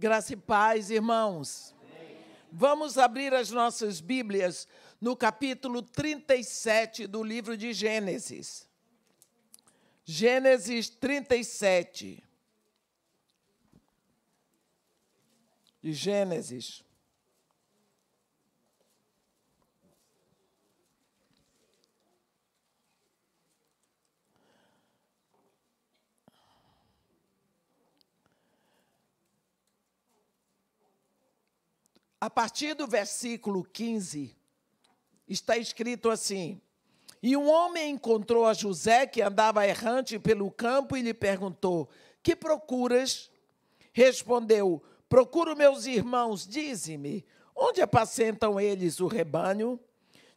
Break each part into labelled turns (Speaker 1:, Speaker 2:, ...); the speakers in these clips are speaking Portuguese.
Speaker 1: Graça e paz, irmãos. Vamos abrir as nossas Bíblias no capítulo 37 do livro de Gênesis. Gênesis 37. De Gênesis. a partir do versículo 15, está escrito assim: E um homem encontrou a José que andava errante pelo campo e lhe perguntou: Que procuras? Respondeu: Procuro meus irmãos, dize-me, onde apacentam eles o rebanho?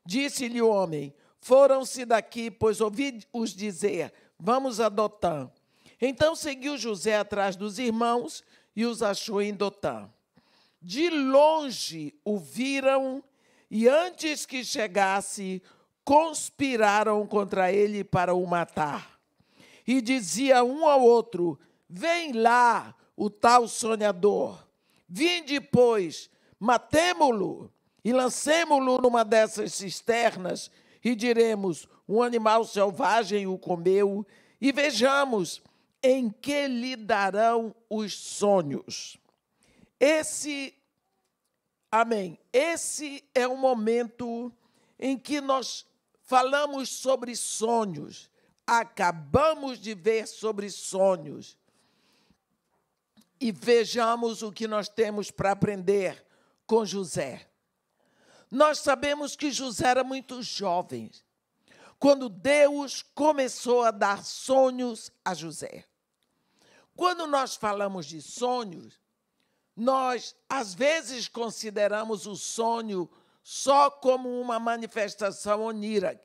Speaker 1: Disse-lhe o homem: Foram-se daqui, pois ouvi-os dizer: Vamos a Dotã. Então seguiu José atrás dos irmãos e os achou em Dotã. De longe o viram e, antes que chegasse, conspiraram contra ele para o matar. E dizia um ao outro: Vem lá, o tal sonhador. Vinde, pois, matemo-lo e lancemo-lo numa dessas cisternas e diremos: Um animal selvagem o comeu, e vejamos em que lhe darão os sonhos. Esse, amém, esse é o momento em que nós falamos sobre sonhos, acabamos de ver sobre sonhos. E vejamos o que nós temos para aprender com José. Nós sabemos que José era muito jovem quando Deus começou a dar sonhos a José. Quando nós falamos de sonhos, nós, às vezes, consideramos o sonho só como uma manifestação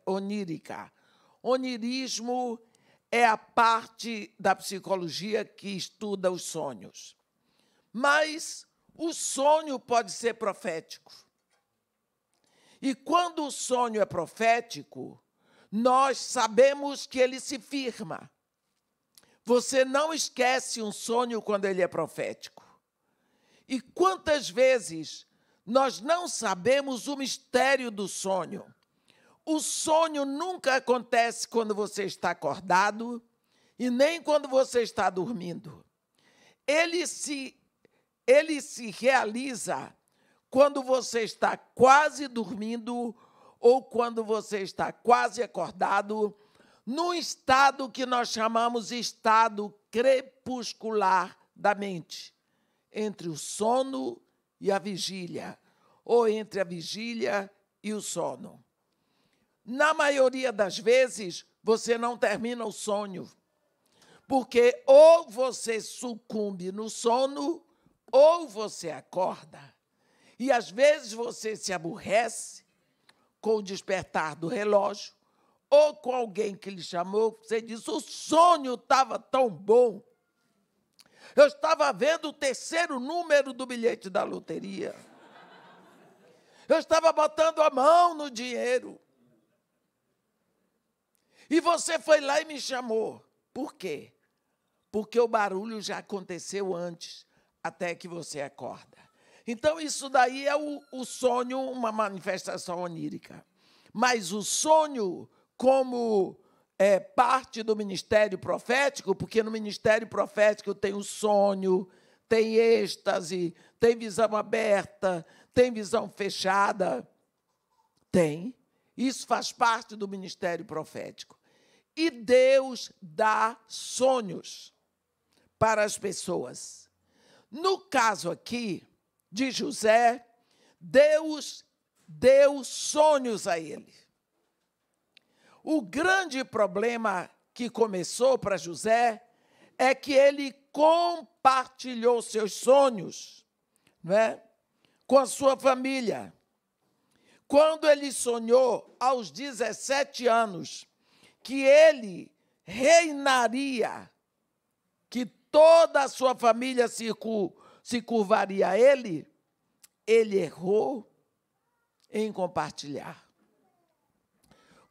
Speaker 1: onírica. Onirismo é a parte da psicologia que estuda os sonhos. Mas o sonho pode ser profético. E quando o sonho é profético, nós sabemos que ele se firma. Você não esquece um sonho quando ele é profético. E quantas vezes nós não sabemos o mistério do sonho? O sonho nunca acontece quando você está acordado e nem quando você está dormindo. Ele se ele se realiza quando você está quase dormindo ou quando você está quase acordado, num estado que nós chamamos estado crepuscular da mente entre o sono e a vigília, ou entre a vigília e o sono. Na maioria das vezes, você não termina o sonho, porque ou você sucumbe no sono, ou você acorda. E às vezes você se aborrece com o despertar do relógio, ou com alguém que lhe chamou, você diz: o sonho estava tão bom, eu estava vendo o terceiro número do bilhete da loteria. Eu estava botando a mão no dinheiro. E você foi lá e me chamou. Por quê? Porque o barulho já aconteceu antes, até que você acorda. Então, isso daí é o, o sonho, uma manifestação onírica. Mas o sonho, como é, parte do ministério profético, porque no ministério profético tem o sonho, tem êxtase, tem visão aberta, tem visão fechada. Tem. Isso faz parte do ministério profético. E Deus dá sonhos para as pessoas. No caso aqui de José, Deus deu sonhos a ele. O grande problema que começou para José é que ele compartilhou seus sonhos não é? com a sua família. Quando ele sonhou aos 17 anos que ele reinaria, que toda a sua família se, cu, se curvaria a ele, ele errou em compartilhar.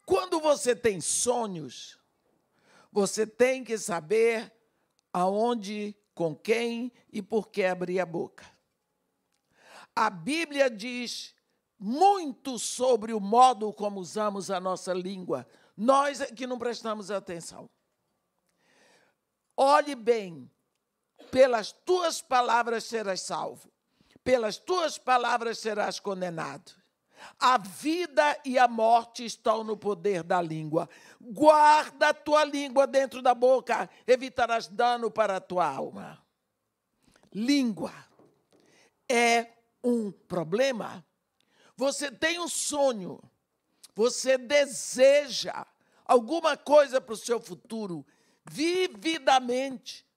Speaker 1: Quando você tem sonhos, você tem que saber aonde, com quem e por que abrir a boca. A Bíblia diz muito sobre o modo como usamos a nossa língua, nós é que não prestamos atenção. Olhe bem, pelas tuas palavras serás salvo, pelas tuas palavras serás condenado. A vida e a morte estão no poder da língua. Guarda a tua língua dentro da boca, evitarás dano para a tua alma. Língua é um problema. Você tem um sonho, você deseja alguma coisa para o seu futuro, vividamente,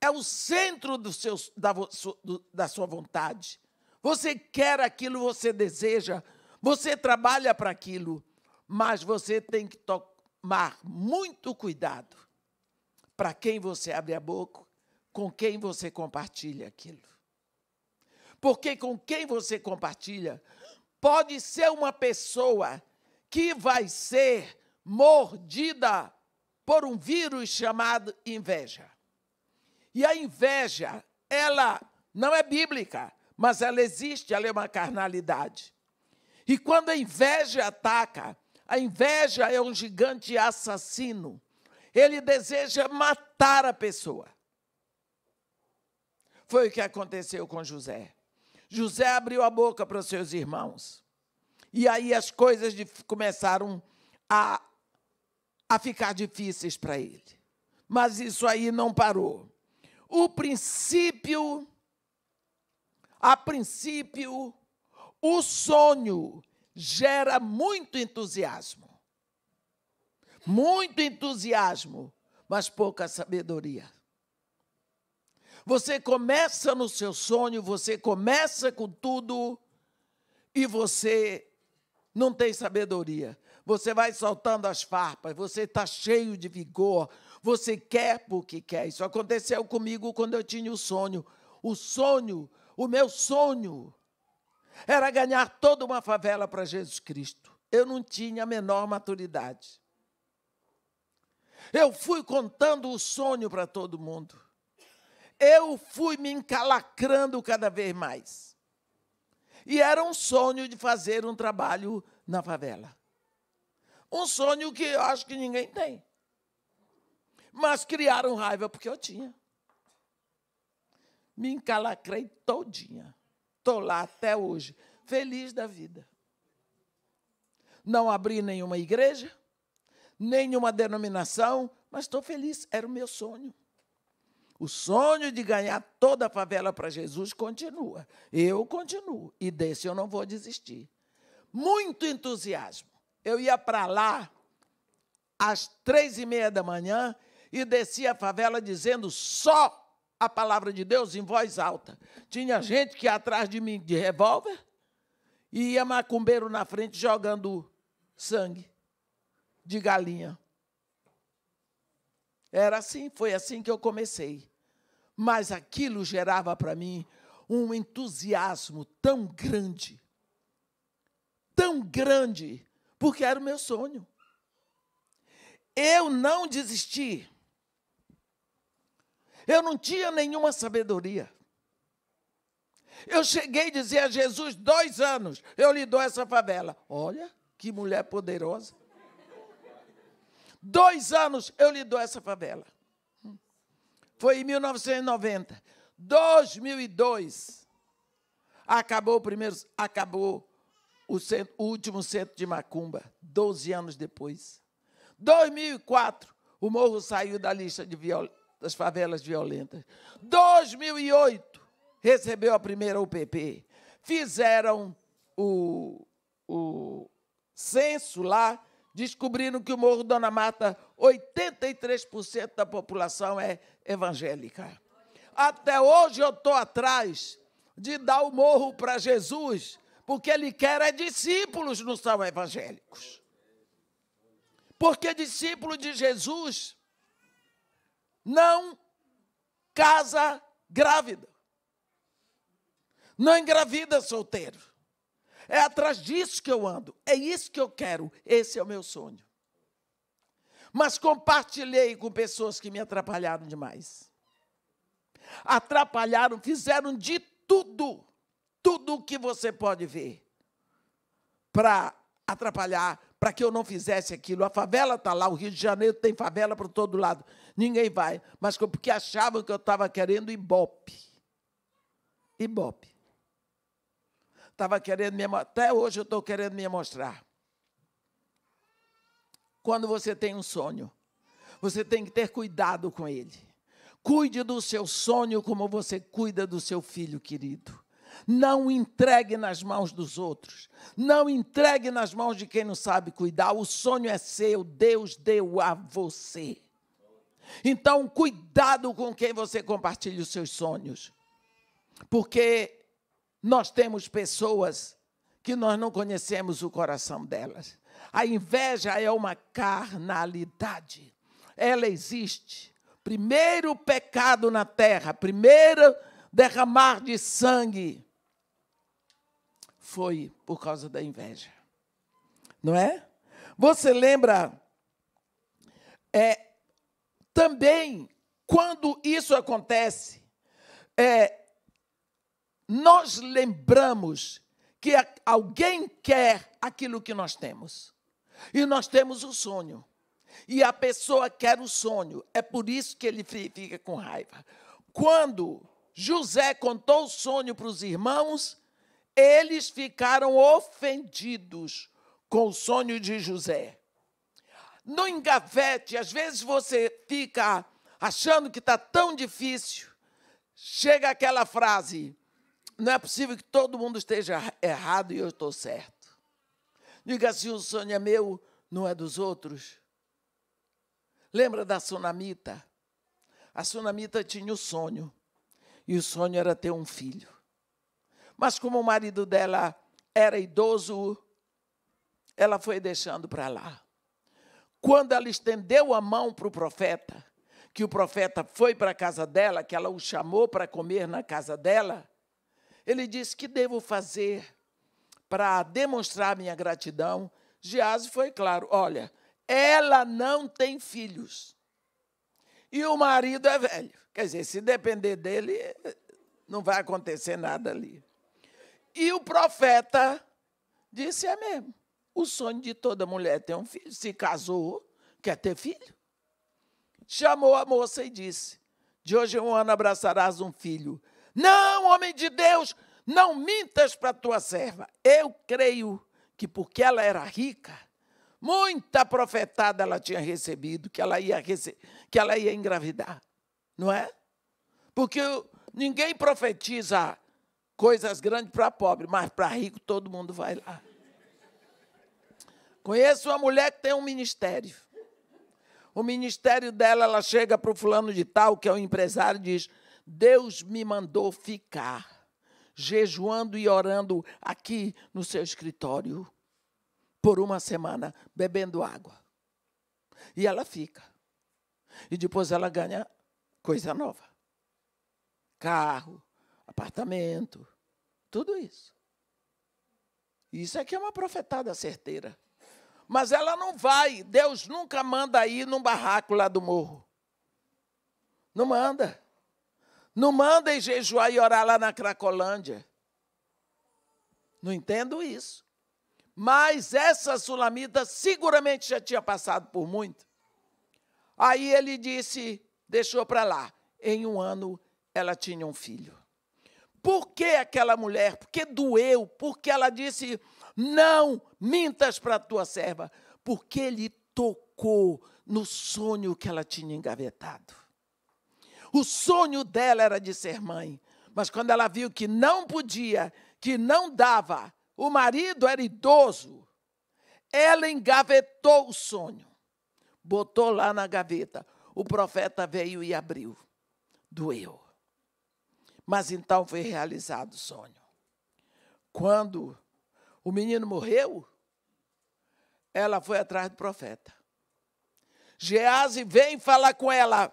Speaker 1: é o centro do seu, da, da sua vontade. Você quer aquilo, você deseja, você trabalha para aquilo, mas você tem que tomar muito cuidado para quem você abre a boca, com quem você compartilha aquilo. Porque com quem você compartilha pode ser uma pessoa que vai ser mordida por um vírus chamado inveja. E a inveja, ela não é bíblica, mas ela existe, ela é uma carnalidade. E quando a inveja ataca, a inveja é um gigante assassino. Ele deseja matar a pessoa. Foi o que aconteceu com José. José abriu a boca para os seus irmãos. E aí as coisas começaram a, a ficar difíceis para ele. Mas isso aí não parou. O princípio, a princípio, o sonho gera muito entusiasmo. Muito entusiasmo, mas pouca sabedoria. Você começa no seu sonho, você começa com tudo e você não tem sabedoria. Você vai soltando as farpas, você está cheio de vigor, você quer porque quer. Isso aconteceu comigo quando eu tinha o sonho. O sonho, o meu sonho, era ganhar toda uma favela para Jesus Cristo. Eu não tinha a menor maturidade. Eu fui contando o sonho para todo mundo. Eu fui me encalacrando cada vez mais. E era um sonho de fazer um trabalho na favela. Um sonho que eu acho que ninguém tem. Mas criaram raiva porque eu tinha. Me encalacrei todinha. Estou lá até hoje, feliz da vida. Não abri nenhuma igreja, nenhuma denominação, mas estou feliz, era o meu sonho. O sonho de ganhar toda a favela para Jesus continua. Eu continuo. E desse eu não vou desistir. Muito entusiasmo. Eu ia para lá às três e meia da manhã e descia a favela dizendo só a palavra de Deus em voz alta. Tinha gente que ia atrás de mim de revólver e ia macumbeiro na frente jogando sangue de galinha. Era assim, foi assim que eu comecei. Mas aquilo gerava para mim um entusiasmo tão grande, tão grande, porque era o meu sonho. Eu não desisti. Eu não tinha nenhuma sabedoria. Eu cheguei a dizer a Jesus, dois anos, eu lhe dou essa favela. Olha, que mulher poderosa. Dois anos eu lhe dou essa favela. Foi em 1990. 2002, acabou o primeiro, acabou o, centro, o último centro de Macumba, 12 anos depois. 2004, o morro saiu da lista de viol, das favelas violentas. 2008 recebeu a primeira UPP. Fizeram o, o censo lá, descobriram que o Morro Dona Mata, 83% da população é evangélica. Até hoje eu estou atrás de dar o morro para Jesus, porque ele quer é discípulos, não são evangélicos. Porque discípulo de Jesus não casa grávida. Não engravida solteiro. É atrás disso que eu ando. É isso que eu quero. Esse é o meu sonho. Mas compartilhei com pessoas que me atrapalharam demais. Atrapalharam, fizeram de tudo, tudo o que você pode ver, para atrapalhar, para que eu não fizesse aquilo. A favela está lá, o Rio de Janeiro tem favela para todo lado. Ninguém vai. Mas porque achavam que eu estava querendo ibope. Ibope. Estava querendo me Até hoje eu estou querendo me mostrar. Quando você tem um sonho, você tem que ter cuidado com ele. Cuide do seu sonho como você cuida do seu filho querido. Não entregue nas mãos dos outros. Não entregue nas mãos de quem não sabe cuidar. O sonho é seu, Deus deu a você. Então, cuidado com quem você compartilha os seus sonhos, porque nós temos pessoas que nós não conhecemos o coração delas. A inveja é uma carnalidade, ela existe. Primeiro pecado na terra, primeiro derramar de sangue foi por causa da inveja, não é? Você lembra é, também, quando isso acontece, é, nós lembramos que alguém quer aquilo que nós temos. E nós temos o sonho. E a pessoa quer o sonho. É por isso que ele fica com raiva. Quando José contou o sonho para os irmãos, eles ficaram ofendidos com o sonho de José. no engavete, às vezes você fica achando que está tão difícil, chega aquela frase: não é possível que todo mundo esteja errado e eu estou certo. Diga assim: o sonho é meu, não é dos outros. Lembra da sunamita? A sunamita tinha o sonho, e o sonho era ter um filho. Mas como o marido dela era idoso, ela foi deixando para lá. Quando ela estendeu a mão para o profeta, que o profeta foi para a casa dela, que ela o chamou para comer na casa dela, ele disse: Que devo fazer para demonstrar minha gratidão? Geazi foi claro: Olha, ela não tem filhos. E o marido é velho. Quer dizer, se depender dele, não vai acontecer nada ali. E o profeta disse: É mesmo. O sonho de toda mulher é ter um filho. Se casou, quer ter filho. Chamou a moça e disse: De hoje em um ano abraçarás um filho. Não, homem de Deus, não mintas para tua serva. Eu creio que porque ela era rica, muita profetada ela tinha recebido, que ela ia, rece que ela ia engravidar. Não é? Porque ninguém profetiza coisas grandes para pobre, mas para rico todo mundo vai lá. Conheço uma mulher que tem um ministério. O ministério dela, ela chega para o fulano de tal, que é o um empresário, e diz: Deus me mandou ficar jejuando e orando aqui no seu escritório por uma semana, bebendo água. E ela fica. E depois ela ganha coisa nova: carro, apartamento, tudo isso. Isso aqui é, é uma profetada certeira. Mas ela não vai. Deus nunca manda ir num barraco lá do morro. Não manda. Não manda em jejuar e orar lá na Cracolândia. Não entendo isso. Mas essa sulamita seguramente já tinha passado por muito. Aí ele disse, deixou para lá. Em um ano ela tinha um filho. Por que aquela mulher? Porque doeu, porque ela disse: não mintas para a tua serva, porque ele tocou no sonho que ela tinha engavetado. O sonho dela era de ser mãe, mas quando ela viu que não podia, que não dava, o marido era idoso, ela engavetou o sonho, botou lá na gaveta. O profeta veio e abriu. Doeu. Mas então foi realizado o sonho. Quando o menino morreu. Ela foi atrás do profeta. Gease vem falar com ela.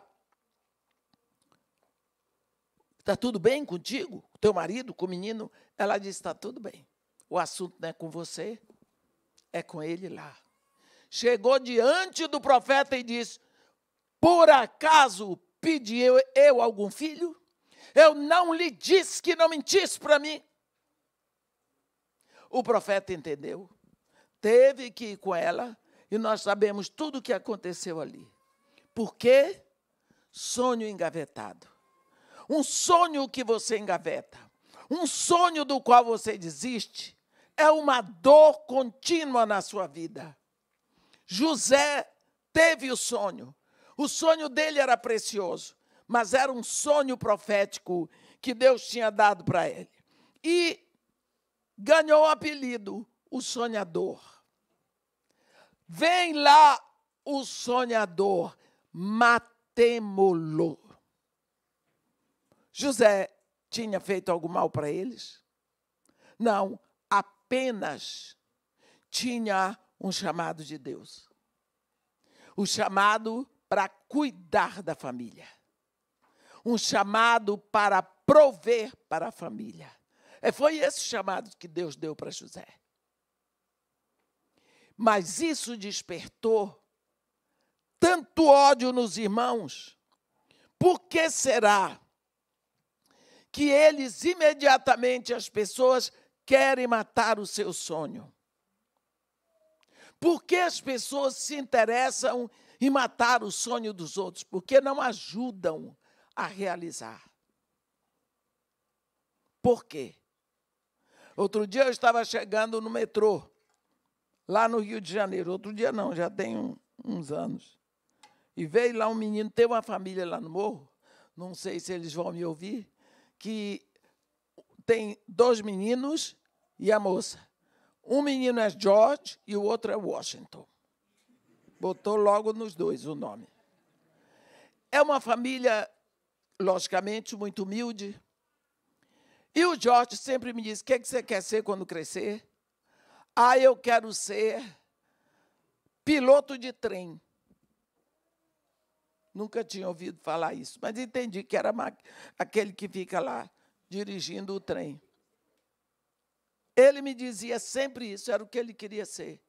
Speaker 1: Está tudo bem contigo? Com teu marido, com o menino? Ela diz: Está tudo bem. O assunto não é com você, é com ele lá. Chegou diante do profeta e disse: Por acaso pedi eu, eu algum filho? Eu não lhe disse que não mentisse para mim. O profeta entendeu, teve que ir com ela, e nós sabemos tudo o que aconteceu ali. Por quê? Sonho engavetado. Um sonho que você engaveta, um sonho do qual você desiste, é uma dor contínua na sua vida. José teve o sonho. O sonho dele era precioso, mas era um sonho profético que Deus tinha dado para ele. E ganhou o apelido o sonhador. Vem lá o sonhador, matemo José tinha feito algo mal para eles? Não, apenas tinha um chamado de Deus. O chamado para cuidar da família. Um chamado para prover para a família. É, foi esse chamado que Deus deu para José. Mas isso despertou tanto ódio nos irmãos. Por que será que eles imediatamente as pessoas querem matar o seu sonho? Por que as pessoas se interessam em matar o sonho dos outros? Porque não ajudam a realizar. Por quê? Outro dia eu estava chegando no metrô, lá no Rio de Janeiro. Outro dia não, já tem um, uns anos. E veio lá um menino, tem uma família lá no morro, não sei se eles vão me ouvir, que tem dois meninos e a moça. Um menino é George e o outro é Washington. Botou logo nos dois o nome. É uma família, logicamente, muito humilde, e o Jorge sempre me diz: o que, é que você quer ser quando crescer? Ah, eu quero ser piloto de trem. Nunca tinha ouvido falar isso, mas entendi que era aquele que fica lá dirigindo o trem. Ele me dizia sempre isso, era o que ele queria ser.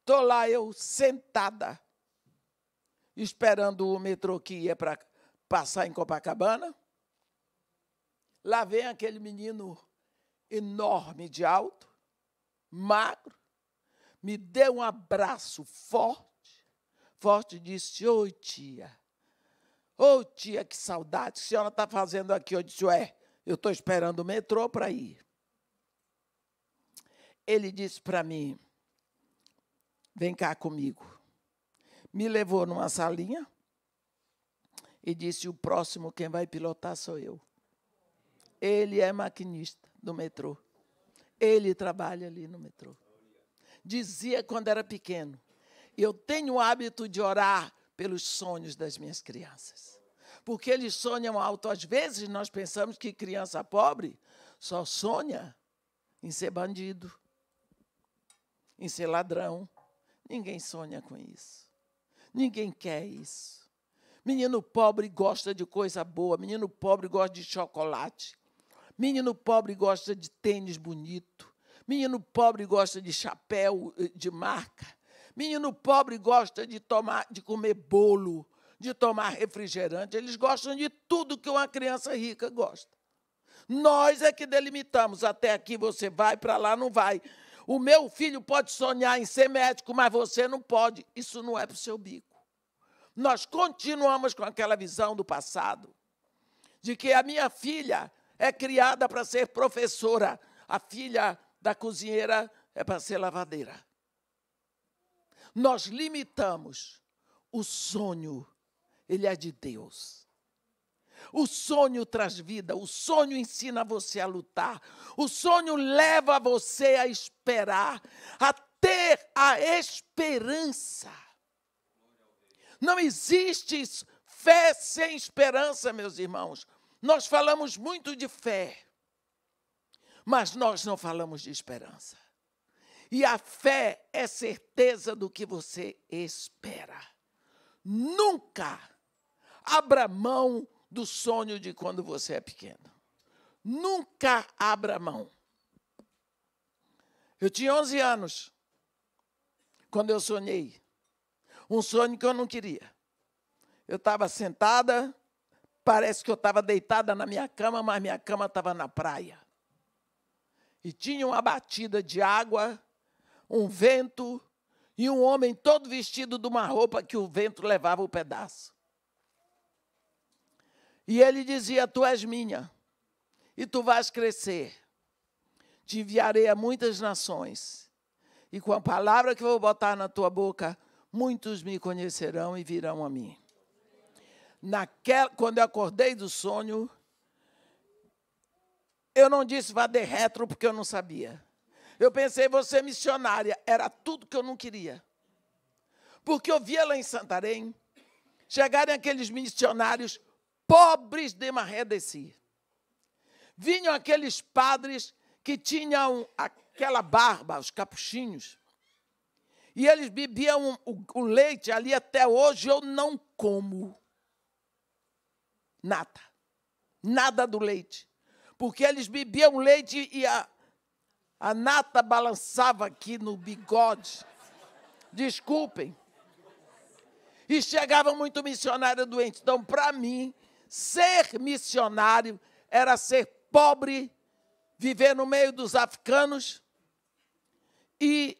Speaker 1: Estou lá eu sentada, esperando o metrô que ia para passar em Copacabana. Lá vem aquele menino enorme de alto, magro, me deu um abraço forte, forte disse: "Oi, tia, Oi, oh, tia, que saudade que a senhora está fazendo aqui. Eu disse: Ué, eu estou esperando o metrô para ir. Ele disse para mim: Vem cá comigo. Me levou numa salinha e disse: O próximo quem vai pilotar sou eu. Ele é maquinista do metrô. Ele trabalha ali no metrô. Dizia quando era pequeno: Eu tenho o hábito de orar pelos sonhos das minhas crianças. Porque eles sonham alto. Às vezes nós pensamos que criança pobre só sonha em ser bandido, em ser ladrão. Ninguém sonha com isso. Ninguém quer isso. Menino pobre gosta de coisa boa, menino pobre gosta de chocolate. Menino pobre gosta de tênis bonito. Menino pobre gosta de chapéu eh, de marca. Menino pobre gosta de tomar, de comer bolo, de tomar refrigerante. Eles gostam de tudo que uma criança rica gosta. Nós é que delimitamos até aqui você vai, para lá não vai. O meu filho pode sonhar em ser médico, mas você não pode. Isso não é para o seu bico. Nós continuamos com aquela visão do passado, de que a minha filha é criada para ser professora, a filha da cozinheira é para ser lavadeira. Nós limitamos o sonho, ele é de Deus. O sonho traz vida, o sonho ensina você a lutar, o sonho leva você a esperar, a ter a esperança. Não existe fé sem esperança, meus irmãos. Nós falamos muito de fé, mas nós não falamos de esperança. E a fé é certeza do que você espera. Nunca abra mão do sonho de quando você é pequeno. Nunca abra mão. Eu tinha 11 anos quando eu sonhei. Um sonho que eu não queria. Eu estava sentada Parece que eu estava deitada na minha cama, mas minha cama estava na praia. E tinha uma batida de água, um vento e um homem todo vestido de uma roupa que o vento levava o um pedaço. E ele dizia: Tu és minha, e tu vais crescer. Te enviarei a muitas nações, e com a palavra que vou botar na tua boca, muitos me conhecerão e virão a mim naquela, quando eu acordei do sonho, eu não disse vá de retro porque eu não sabia. Eu pensei, você missionária, era tudo que eu não queria. Porque eu via lá em Santarém chegarem aqueles missionários pobres de Marredeci. Vinham aqueles padres que tinham aquela barba, os capuchinhos. E eles bebiam o, o leite ali até hoje eu não como nada. Nada do leite. Porque eles bebiam leite e a, a nata balançava aqui no bigode. Desculpem. E chegava muito missionário doente. Então, para mim, ser missionário era ser pobre, viver no meio dos africanos e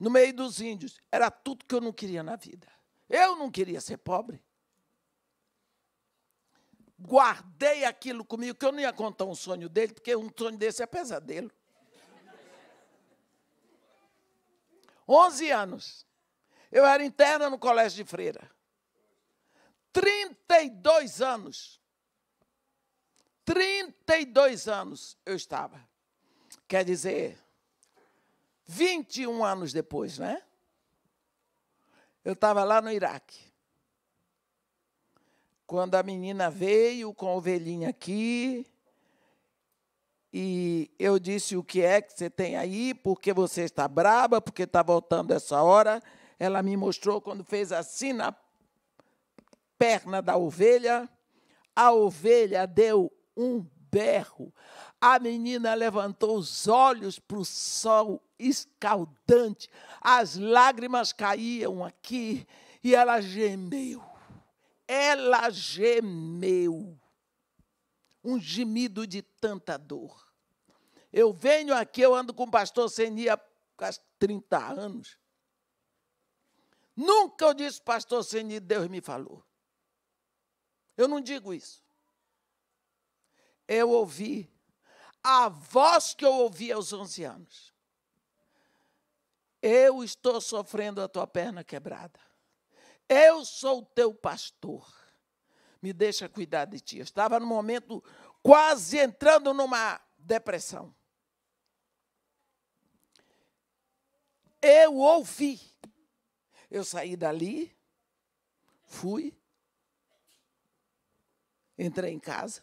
Speaker 1: no meio dos índios. Era tudo que eu não queria na vida. Eu não queria ser pobre guardei aquilo comigo, que eu não ia contar um sonho dele, porque um sonho desse é pesadelo. 11 anos. Eu era interna no colégio de freira. 32 anos. 32 anos eu estava. Quer dizer, 21 anos depois, né? Eu estava lá no Iraque. Quando a menina veio com a ovelhinha aqui, e eu disse o que é que você tem aí, porque você está braba, porque está voltando essa hora. Ela me mostrou quando fez assim na perna da ovelha. A ovelha deu um berro. A menina levantou os olhos para o sol escaldante. As lágrimas caíam aqui e ela gemeu ela gemeu, um gemido de tanta dor. Eu venho aqui, eu ando com o pastor Seni há quase 30 anos. Nunca eu disse, pastor Seni, Deus me falou. Eu não digo isso. Eu ouvi a voz que eu ouvi aos 11 anos. Eu estou sofrendo a tua perna quebrada. Eu sou o teu pastor. Me deixa cuidar de ti. Eu estava no momento quase entrando numa depressão. Eu ouvi. Eu saí dali, fui, entrei em casa.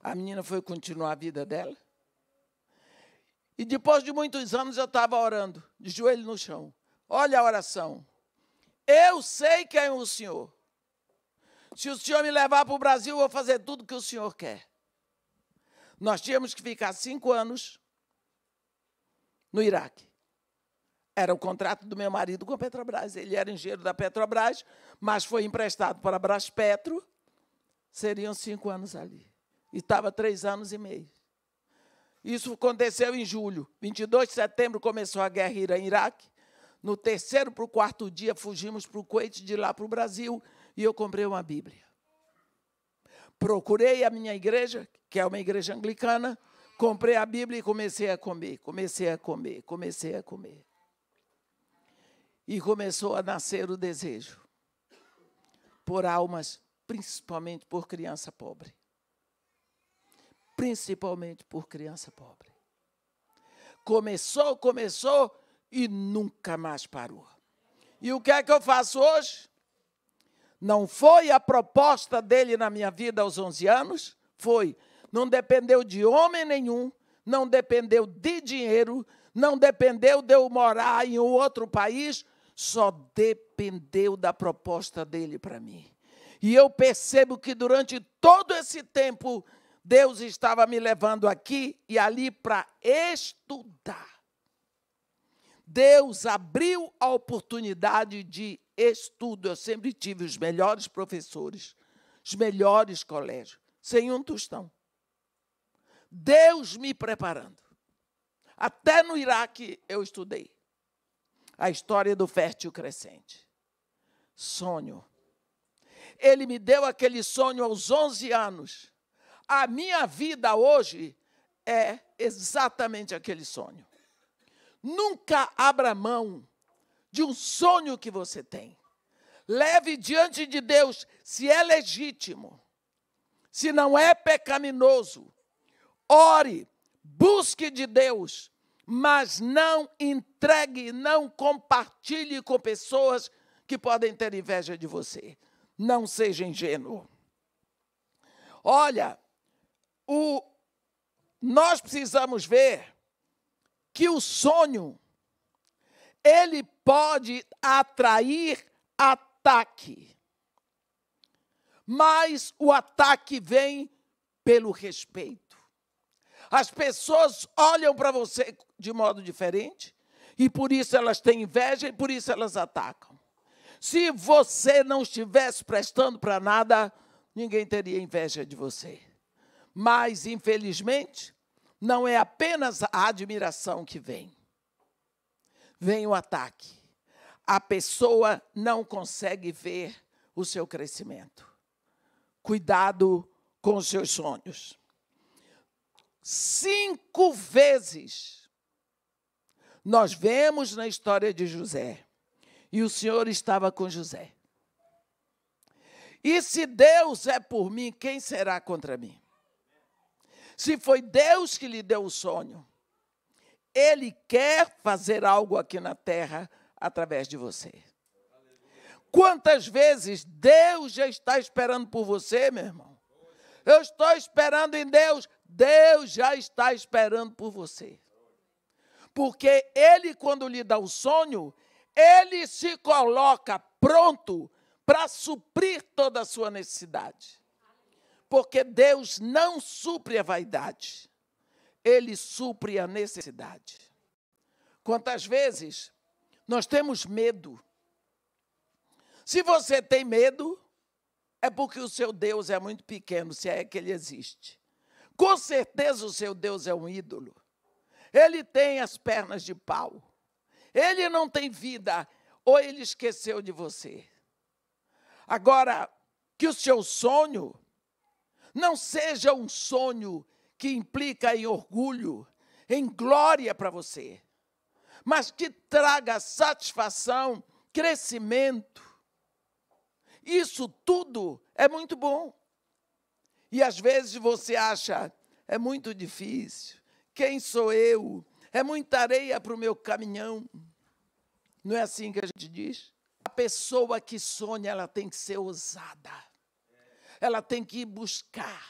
Speaker 1: A menina foi continuar a vida dela. E depois de muitos anos eu estava orando, de joelho no chão. Olha a oração. Eu sei quem é o Senhor. Se o Senhor me levar para o Brasil, eu vou fazer tudo que o Senhor quer. Nós tínhamos que ficar cinco anos no Iraque. Era o contrato do meu marido com a Petrobras. Ele era engenheiro da Petrobras, mas foi emprestado para a Braspetro. Seriam cinco anos ali. E estava três anos e meio. Isso aconteceu em julho. 22 de setembro começou a guerra Irã-Iraque. No terceiro para o quarto dia, fugimos para o Kuwait, de lá para o Brasil, e eu comprei uma Bíblia. Procurei a minha igreja, que é uma igreja anglicana, comprei a Bíblia e comecei a comer, comecei a comer, comecei a comer. E começou a nascer o desejo por almas, principalmente por criança pobre. Principalmente por criança pobre. Começou, começou, e nunca mais parou. E o que é que eu faço hoje? Não foi a proposta dele na minha vida aos 11 anos, foi. Não dependeu de homem nenhum, não dependeu de dinheiro, não dependeu de eu morar em outro país, só dependeu da proposta dele para mim. E eu percebo que durante todo esse tempo, Deus estava me levando aqui e ali para estudar. Deus abriu a oportunidade de estudo. Eu sempre tive os melhores professores, os melhores colégios, sem um tostão. Deus me preparando. Até no Iraque eu estudei a história do fértil crescente. Sonho. Ele me deu aquele sonho aos 11 anos. A minha vida hoje é exatamente aquele sonho. Nunca abra mão de um sonho que você tem. Leve diante de Deus se é legítimo, se não é pecaminoso. Ore, busque de Deus, mas não entregue, não compartilhe com pessoas que podem ter inveja de você. Não seja ingênuo. Olha, o, nós precisamos ver que o sonho ele pode atrair ataque. Mas o ataque vem pelo respeito. As pessoas olham para você de modo diferente e por isso elas têm inveja e por isso elas atacam. Se você não estivesse prestando para nada, ninguém teria inveja de você. Mas, infelizmente, não é apenas a admiração que vem, vem o ataque. A pessoa não consegue ver o seu crescimento. Cuidado com os seus sonhos. Cinco vezes nós vemos na história de José, e o Senhor estava com José. E se Deus é por mim, quem será contra mim? Se foi Deus que lhe deu o sonho, Ele quer fazer algo aqui na terra através de você. Quantas vezes Deus já está esperando por você, meu irmão? Eu estou esperando em Deus. Deus já está esperando por você. Porque Ele, quando lhe dá o sonho, Ele se coloca pronto para suprir toda a sua necessidade porque Deus não supre a vaidade, Ele supre a necessidade. Quantas vezes nós temos medo? Se você tem medo, é porque o seu Deus é muito pequeno, se é que ele existe. Com certeza o seu Deus é um ídolo. Ele tem as pernas de pau. Ele não tem vida, ou ele esqueceu de você. Agora, que o seu sonho não seja um sonho que implica em orgulho, em glória para você, mas que traga satisfação, crescimento. Isso tudo é muito bom. E às vezes você acha, é muito difícil, quem sou eu? É muita areia para o meu caminhão. Não é assim que a gente diz? A pessoa que sonha, ela tem que ser ousada ela tem que ir buscar,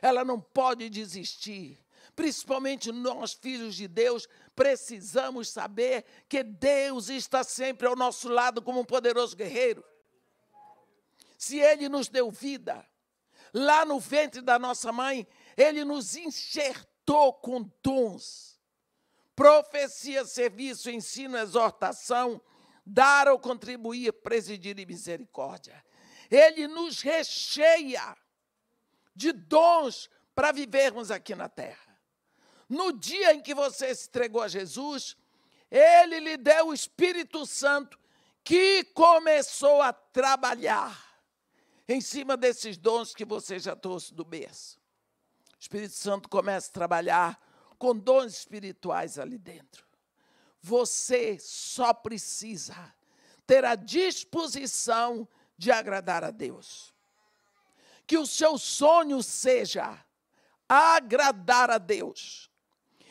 Speaker 1: ela não pode desistir. Principalmente nós, filhos de Deus, precisamos saber que Deus está sempre ao nosso lado como um poderoso guerreiro. Se Ele nos deu vida, lá no ventre da nossa mãe, Ele nos enxertou com dons. Profecia, serviço, ensino, exortação, dar ou contribuir, presidir e misericórdia. Ele nos recheia de dons para vivermos aqui na terra. No dia em que você se entregou a Jesus, ele lhe deu o Espírito Santo que começou a trabalhar em cima desses dons que você já trouxe do berço. O Espírito Santo começa a trabalhar com dons espirituais ali dentro. Você só precisa ter a disposição de agradar a Deus. Que o seu sonho seja agradar a Deus.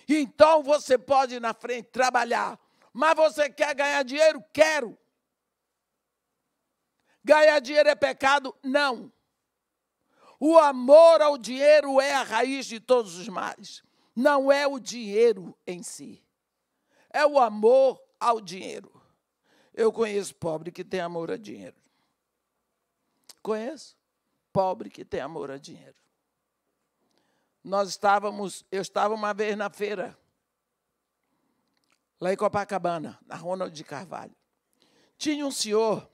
Speaker 1: Então você pode ir na frente trabalhar, mas você quer ganhar dinheiro? Quero. Ganhar dinheiro é pecado? Não. O amor ao dinheiro é a raiz de todos os males. Não é o dinheiro em si. É o amor ao dinheiro. Eu conheço pobre que tem amor a dinheiro. Conheço. Pobre que tem amor a dinheiro. Nós estávamos, eu estava uma vez na feira, lá em Copacabana, na Ronald de Carvalho. Tinha um senhor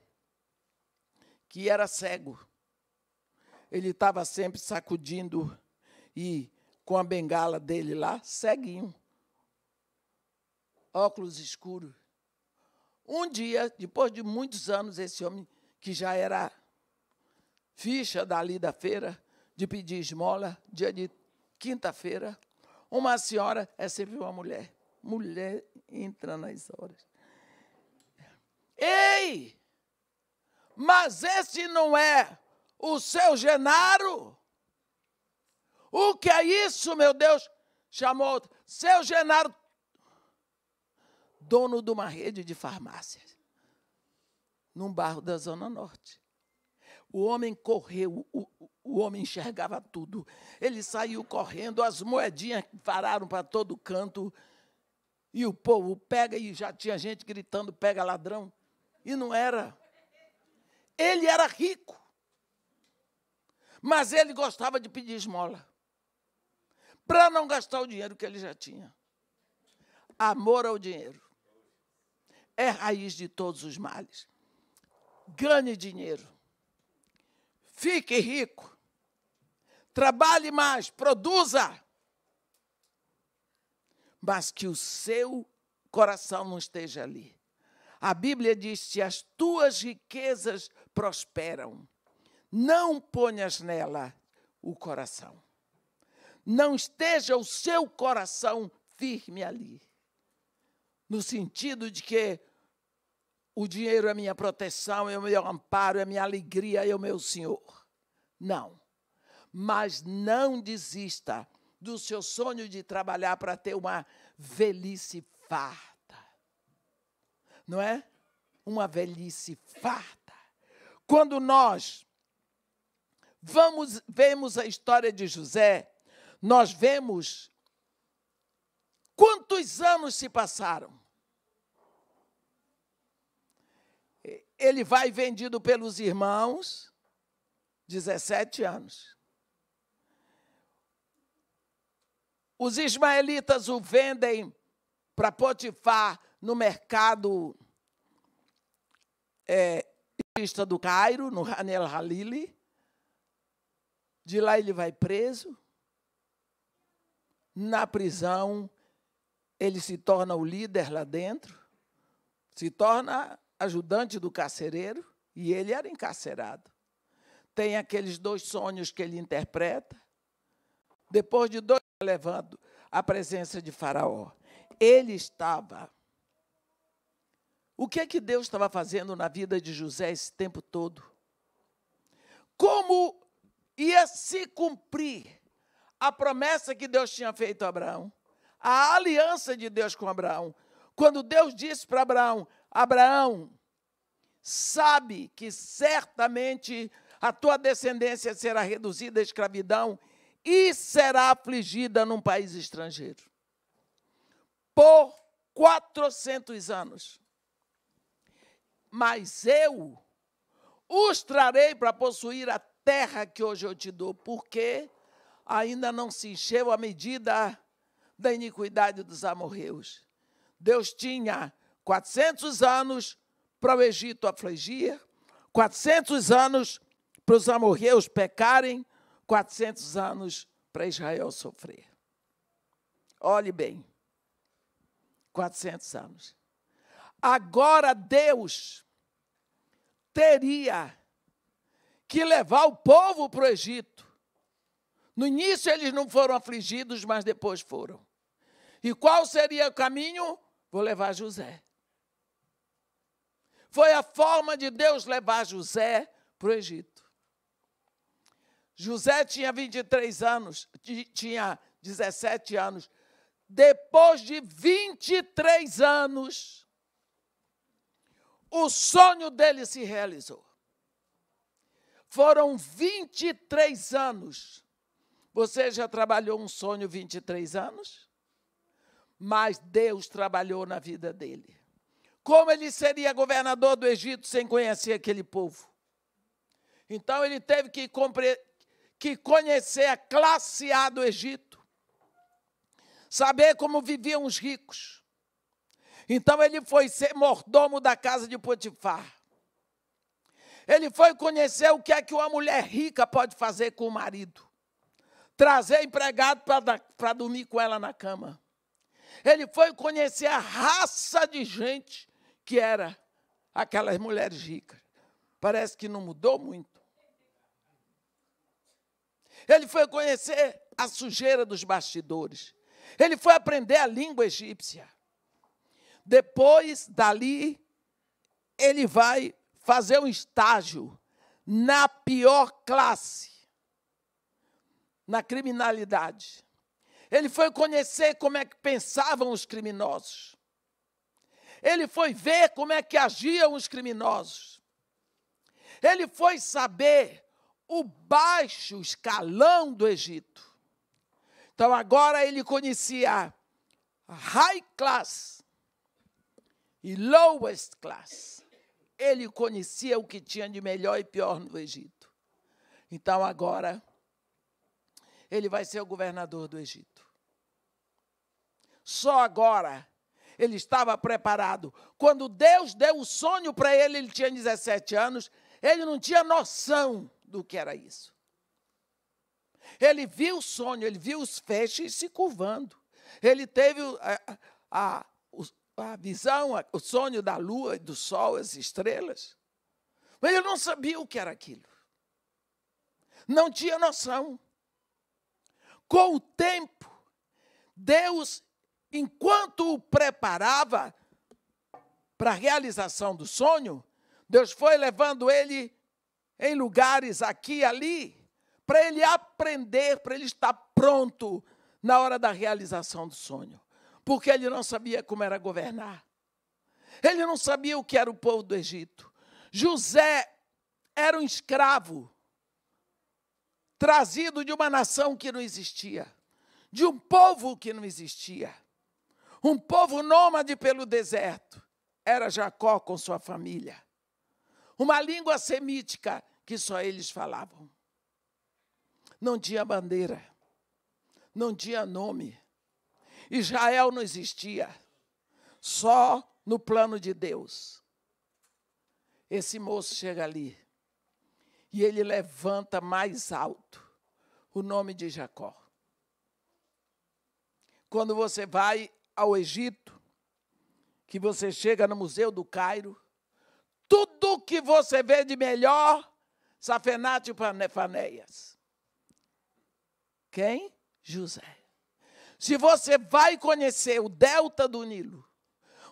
Speaker 1: que era cego. Ele estava sempre sacudindo e com a bengala dele lá, ceguinho. Óculos escuros. Um dia, depois de muitos anos, esse homem, que já era ficha dali da feira, de pedir esmola, dia de quinta-feira. Uma senhora é sempre uma mulher. Mulher entra nas horas. Ei! Mas este não é o seu Genaro? O que é isso, meu Deus? Chamou seu Genaro, dono de uma rede de farmácias, num bairro da Zona Norte. O homem correu, o, o homem enxergava tudo. Ele saiu correndo, as moedinhas pararam para todo canto. E o povo pega, e já tinha gente gritando: pega ladrão. E não era. Ele era rico. Mas ele gostava de pedir esmola para não gastar o dinheiro que ele já tinha. Amor ao dinheiro é raiz de todos os males. Ganhe dinheiro Fique rico. Trabalhe mais, produza. Mas que o seu coração não esteja ali. A Bíblia diz: se as tuas riquezas prosperam, não ponhas nela o coração. Não esteja o seu coração firme ali. No sentido de que o dinheiro é minha proteção, é o meu amparo, é minha alegria, é o meu Senhor. Não. Mas não desista do seu sonho de trabalhar para ter uma velhice farta. Não é? Uma velhice farta. Quando nós vamos vemos a história de José, nós vemos quantos anos se passaram. ele vai vendido pelos irmãos, 17 anos. Os ismaelitas o vendem para Potifar no mercado é, do Cairo, no Hanel Halili. De lá ele vai preso. Na prisão, ele se torna o líder lá dentro, se torna ajudante do carcereiro e ele era encarcerado. Tem aqueles dois sonhos que ele interpreta. Depois de dois levando a presença de Faraó, ele estava. O que é que Deus estava fazendo na vida de José esse tempo todo? Como ia se cumprir a promessa que Deus tinha feito a Abraão, a aliança de Deus com Abraão? Quando Deus disse para Abraão: Abraão, sabe que certamente a tua descendência será reduzida à escravidão e será afligida num país estrangeiro. Por 400 anos. Mas eu os trarei para possuir a terra que hoje eu te dou, porque ainda não se encheu a medida da iniquidade dos amorreus. Deus tinha 400 anos para o Egito afligir, 400 anos para os amorreus pecarem, 400 anos para Israel sofrer. Olhe bem, 400 anos. Agora Deus teria que levar o povo para o Egito. No início eles não foram afligidos, mas depois foram. E qual seria o caminho? Vou levar José. Foi a forma de Deus levar José para o Egito. José tinha 23 anos, tinha 17 anos. Depois de 23 anos, o sonho dele se realizou. Foram 23 anos. Você já trabalhou um sonho 23 anos? Mas Deus trabalhou na vida dele. Como ele seria governador do Egito sem conhecer aquele povo? Então ele teve que, que conhecer a classe A do Egito, saber como viviam os ricos. Então ele foi ser mordomo da casa de Potifar. Ele foi conhecer o que é que uma mulher rica pode fazer com o marido. Trazer empregado para dormir com ela na cama. Ele foi conhecer a raça de gente que era aquelas mulheres ricas. Parece que não mudou muito. Ele foi conhecer a sujeira dos bastidores. Ele foi aprender a língua egípcia. Depois dali, ele vai fazer um estágio na pior classe, na criminalidade. Ele foi conhecer como é que pensavam os criminosos. Ele foi ver como é que agiam os criminosos. Ele foi saber o baixo escalão do Egito. Então agora ele conhecia high class e lowest class. Ele conhecia o que tinha de melhor e pior no Egito. Então agora ele vai ser o governador do Egito. Só agora ele estava preparado. Quando Deus deu o sonho para ele, ele tinha 17 anos, ele não tinha noção do que era isso. Ele viu o sonho, ele viu os feixes se curvando. Ele teve a, a, a visão, a, o sonho da lua e do sol, as estrelas. Mas ele não sabia o que era aquilo. Não tinha noção. Com o tempo, Deus enquanto o preparava para a realização do sonho, Deus foi levando ele em lugares aqui e ali, para ele aprender, para ele estar pronto na hora da realização do sonho. Porque ele não sabia como era governar. Ele não sabia o que era o povo do Egito. José era um escravo, trazido de uma nação que não existia, de um povo que não existia um povo nômade pelo deserto, era Jacó com sua família. Uma língua semítica que só eles falavam. Não tinha bandeira, não tinha nome. Israel não existia, só no plano de Deus. Esse moço chega ali e ele levanta mais alto o nome de Jacó. Quando você vai ao Egito, que você chega no Museu do Cairo, tudo que você vê de melhor, Safenate e Faneias. Quem? José. Se você vai conhecer o delta do Nilo,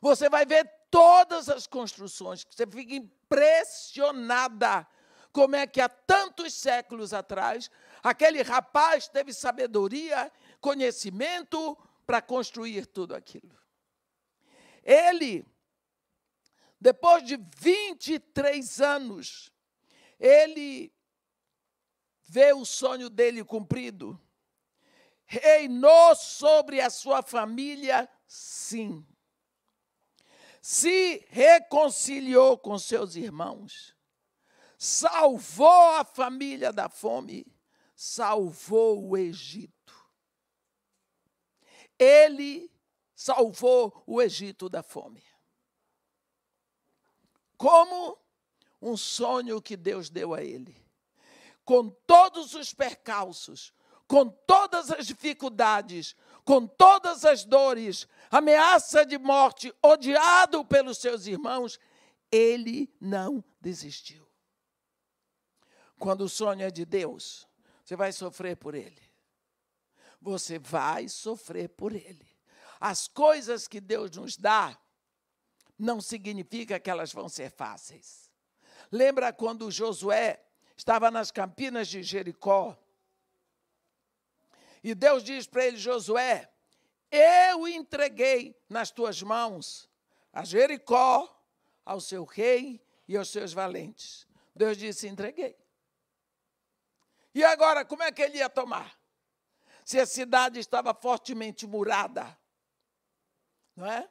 Speaker 1: você vai ver todas as construções, você fica impressionada como é que há tantos séculos atrás aquele rapaz teve sabedoria, conhecimento, para construir tudo aquilo. Ele, depois de 23 anos, ele vê o sonho dele cumprido. Reinou sobre a sua família, sim. Se reconciliou com seus irmãos. Salvou a família da fome. Salvou o Egito ele salvou o Egito da fome. Como um sonho que Deus deu a ele. Com todos os percalços, com todas as dificuldades, com todas as dores, ameaça de morte, odiado pelos seus irmãos, ele não desistiu. Quando o sonho é de Deus, você vai sofrer por ele você vai sofrer por ele. As coisas que Deus nos dá não significa que elas vão ser fáceis. Lembra quando Josué estava nas campinas de Jericó? E Deus diz para ele, Josué, eu entreguei nas tuas mãos a Jericó, ao seu rei e aos seus valentes. Deus disse: entreguei. E agora, como é que ele ia tomar? se a cidade estava fortemente murada. Não é?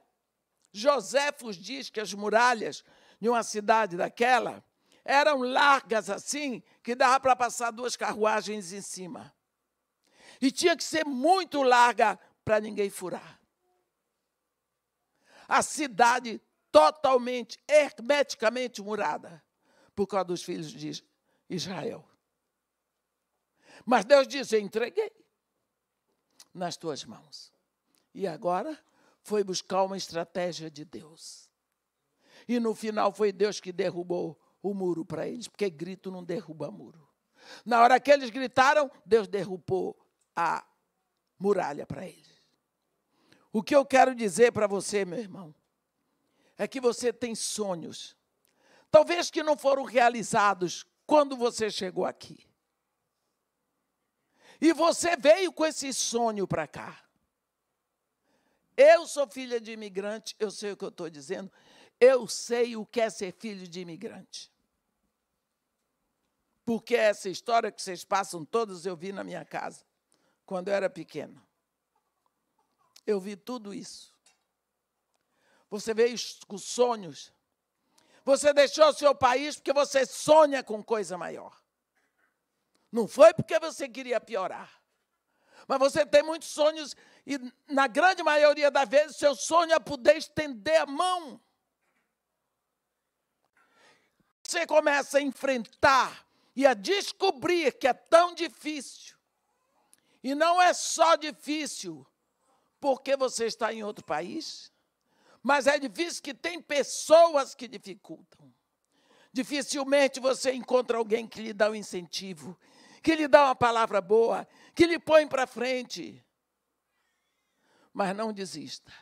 Speaker 1: Joséfos diz que as muralhas de uma cidade daquela eram largas assim que dava para passar duas carruagens em cima. E tinha que ser muito larga para ninguém furar. A cidade totalmente, hermeticamente murada por causa dos filhos de Israel. Mas Deus diz: Eu entreguei nas tuas mãos. E agora foi buscar uma estratégia de Deus. E no final foi Deus que derrubou o muro para eles, porque grito não derruba muro. Na hora que eles gritaram, Deus derrubou a muralha para eles. O que eu quero dizer para você, meu irmão, é que você tem sonhos, talvez que não foram realizados quando você chegou aqui. E você veio com esse sonho para cá. Eu sou filha de imigrante, eu sei o que eu estou dizendo. Eu sei o que é ser filho de imigrante. Porque é essa história que vocês passam todos eu vi na minha casa, quando eu era pequena. Eu vi tudo isso. Você veio com sonhos. Você deixou o seu país porque você sonha com coisa maior. Não foi porque você queria piorar. Mas você tem muitos sonhos e, na grande maioria das vezes, seu sonho é poder estender a mão. Você começa a enfrentar e a descobrir que é tão difícil. E não é só difícil porque você está em outro país, mas é difícil que tem pessoas que dificultam. Dificilmente você encontra alguém que lhe dá o um incentivo que lhe dá uma palavra boa, que lhe põe para frente. Mas não desista,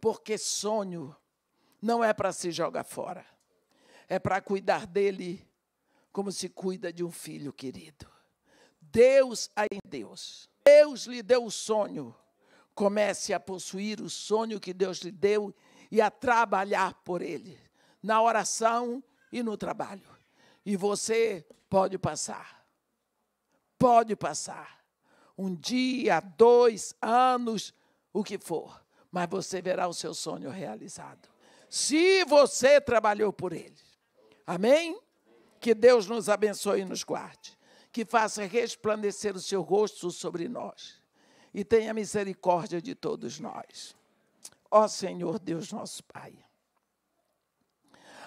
Speaker 1: porque sonho não é para se jogar fora, é para cuidar dele como se cuida de um filho querido. Deus aí é em Deus. Deus lhe deu o sonho. Comece a possuir o sonho que Deus lhe deu e a trabalhar por ele, na oração e no trabalho. E você pode passar Pode passar. Um dia, dois anos, o que for. Mas você verá o seu sonho realizado. Se você trabalhou por ele. Amém? Que Deus nos abençoe e nos guarde. Que faça resplandecer o seu rosto sobre nós. E tenha misericórdia de todos nós. Ó Senhor Deus nosso Pai.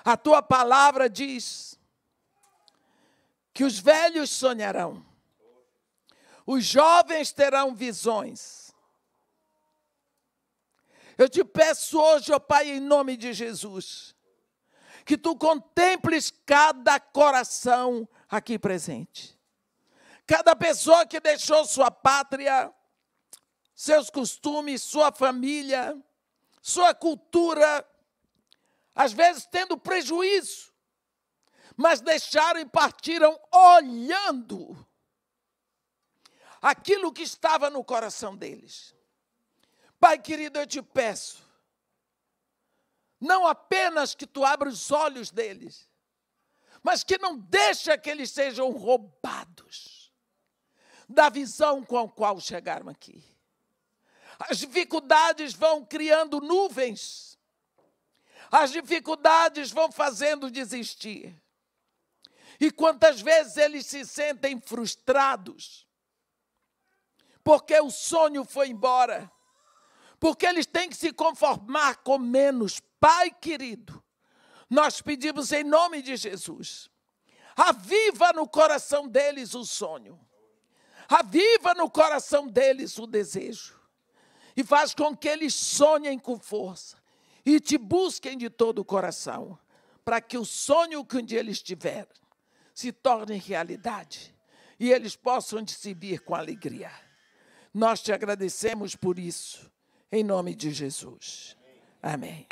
Speaker 1: A tua palavra diz que os velhos sonharão, os jovens terão visões. Eu te peço hoje, ó oh Pai, em nome de Jesus, que tu contemples cada coração aqui presente. Cada pessoa que deixou sua pátria, seus costumes, sua família, sua cultura, às vezes tendo prejuízo, mas deixaram e partiram olhando aquilo que estava no coração deles. Pai querido, eu te peço, não apenas que tu abra os olhos deles, mas que não deixa que eles sejam roubados da visão com a qual chegaram aqui. As dificuldades vão criando nuvens, as dificuldades vão fazendo desistir. E quantas vezes eles se sentem frustrados, porque o sonho foi embora, porque eles têm que se conformar com menos. Pai querido, nós pedimos em nome de Jesus, aviva no coração deles o sonho, aviva no coração deles o desejo, e faz com que eles sonhem com força e te busquem de todo o coração, para que o sonho que um dia eles tiverem se torne realidade e eles possam te servir com alegria. Nós te agradecemos por isso, em nome de Jesus. Amém.